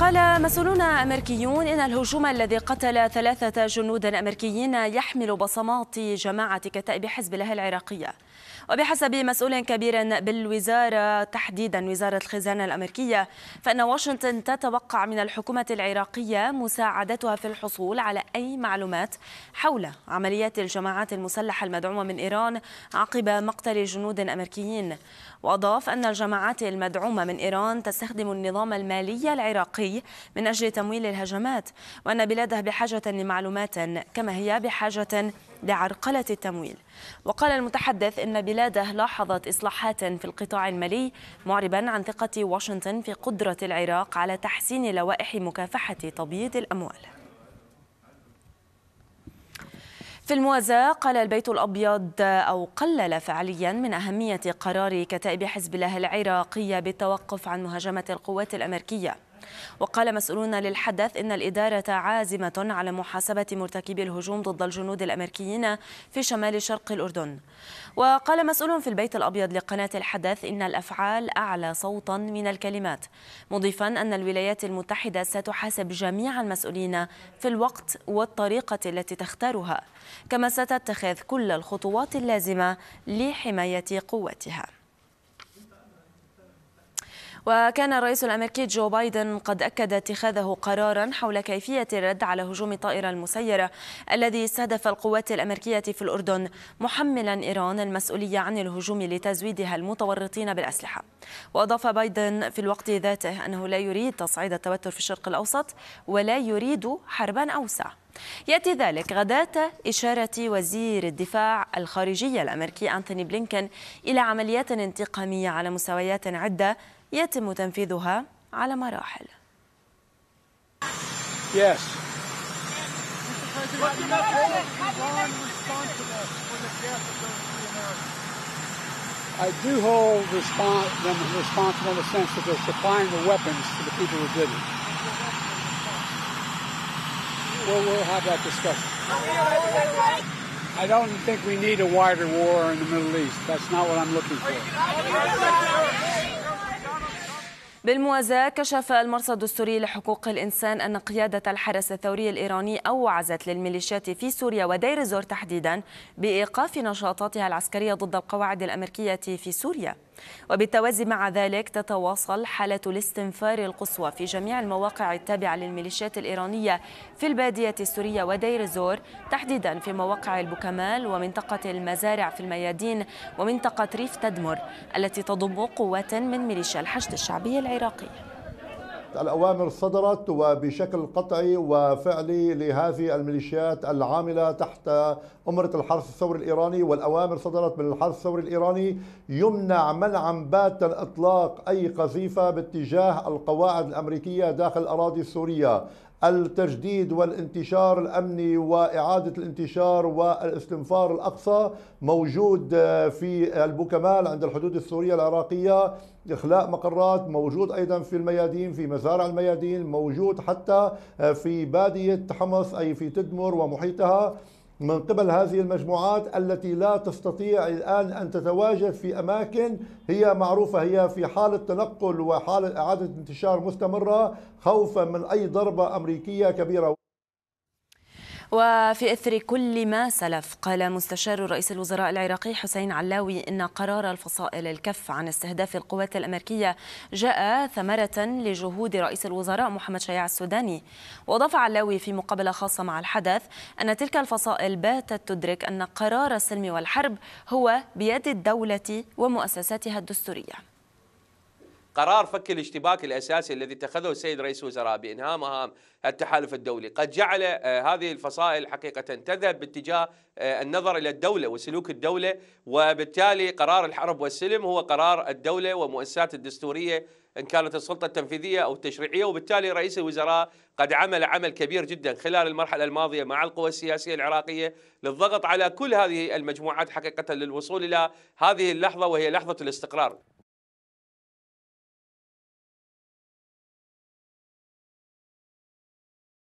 قال مسؤولون أمريكيون إن الهجوم الذي قتل ثلاثة جنود أمريكيين يحمل بصمات جماعة كتائب حزب الله العراقية وبحسب مسؤول كبير بالوزارة تحديدا وزارة الخزانة الأمريكية فإن واشنطن تتوقع من الحكومة العراقية مساعدتها في الحصول على أي معلومات حول عمليات الجماعات المسلحة المدعومة من إيران عقب مقتل جنود أمريكيين وأضاف أن الجماعات المدعومة من إيران تستخدم النظام المالي العراقي الدولي من أجل تمويل الهجمات وأن بلاده بحاجة لمعلومات كما هي بحاجة لعرقلة التمويل وقال المتحدث إن بلاده لاحظت إصلاحات في القطاع المالي معربا عن ثقة واشنطن في قدرة العراق على تحسين لوائح مكافحة تبييض الأموال في الموازاة قال البيت الأبيض أو قلل فعليا من أهمية قرار كتائب حزب الله العراقية بالتوقف عن مهاجمة القوات الأمريكية وقال مسؤولون للحدث إن الإدارة عازمة على محاسبة مرتكبي الهجوم ضد الجنود الأمريكيين في شمال شرق الأردن وقال مسؤول في البيت الأبيض لقناة الحدث إن الأفعال أعلى صوتا من الكلمات مضيفا أن الولايات المتحدة ستحاسب جميع المسؤولين في الوقت والطريقة التي تختارها كما ستتخذ كل الخطوات اللازمة لحماية قوتها وكان الرئيس الأمريكي جو بايدن قد أكد اتخاذه قرارا حول كيفية الرد على هجوم الطائرة المسيرة الذي استهدف القوات الأمريكية في الأردن محملا إيران المسؤولية عن الهجوم لتزويدها المتورطين بالأسلحة وأضاف بايدن في الوقت ذاته أنه لا يريد تصعيد التوتر في الشرق الأوسط ولا يريد حربا أوسع يأتي ذلك غداة إشارة وزير الدفاع الخارجي الأمريكي أنتوني بلينكن إلى عمليات انتقامية على مستويات عدة يتم تنفيذها على مراحل yes. I do hold respons them responsible in the sense that they're supplying the weapons to the people who did it. We'll, we'll have that discussion. I don't think we need a wider war in the Middle East. That's not what I'm looking for. بالموازاة كشف المرصد السوري لحقوق الإنسان أن قيادة الحرس الثوري الإيراني أوعزت للميليشيات في سوريا ودير الزور تحديدا بإيقاف نشاطاتها العسكرية ضد القواعد الأمريكية في سوريا وبالتوازي مع ذلك تتواصل حالة الاستنفار القصوى في جميع المواقع التابعة للميليشيات الإيرانية في البادية السورية ودير الزور تحديدا في مواقع البوكمال ومنطقة المزارع في الميادين ومنطقة ريف تدمر التي تضم قوات من ميليشيا الحشد الشعبي العراقي الأوامر صدرت وبشكل قطعي وفعلي لهذه الميليشيات العاملة تحت أمرة الحرس الثوري الإيراني والأوامر صدرت من الحرس الثوري الإيراني يمنع منعا باتا إطلاق أي قذيفة باتجاه القواعد الأمريكية داخل الأراضي السورية التجديد والانتشار الامني واعاده الانتشار والاستنفار الاقصى موجود آه، في البوكمال عند الحدود السوريه العراقيه اخلاء مقرات موجود ايضا في الميادين في مزارع الميادين موجود حتى آه، في باديه حمص اي في تدمر ومحيطها من قبل هذه المجموعات التي لا تستطيع الآن أن تتواجد في أماكن هي معروفة هي في حالة تنقل وحالة إعادة انتشار مستمرة خوفا من أي ضربة أمريكية كبيرة وفي إثر كل ما سلف قال مستشار رئيس الوزراء العراقي حسين علاوي إن قرار الفصائل الكف عن استهداف القوات الأمريكية جاء ثمرة لجهود رئيس الوزراء محمد شياع السوداني وأضاف علاوي في مقابلة خاصة مع الحدث أن تلك الفصائل باتت تدرك أن قرار السلم والحرب هو بيد الدولة ومؤسساتها الدستورية قرار فك الاشتباك الاساسي الذي اتخذه السيد رئيس الوزراء بانهاء مهام التحالف الدولي قد جعل آه، هذه الفصائل حقيقه تذهب باتجاه آه، النظر الى الدوله وسلوك الدوله وبالتالي قرار الحرب والسلم هو قرار الدوله ومؤسسات الدستوريه ان كانت السلطه التنفيذيه او التشريعيه وبالتالي رئيس الوزراء قد عمل عمل كبير جدا خلال المرحله الماضيه مع القوى السياسيه العراقيه للضغط على كل هذه المجموعات حقيقه للوصول الى هذه اللحظه وهي لحظه الاستقرار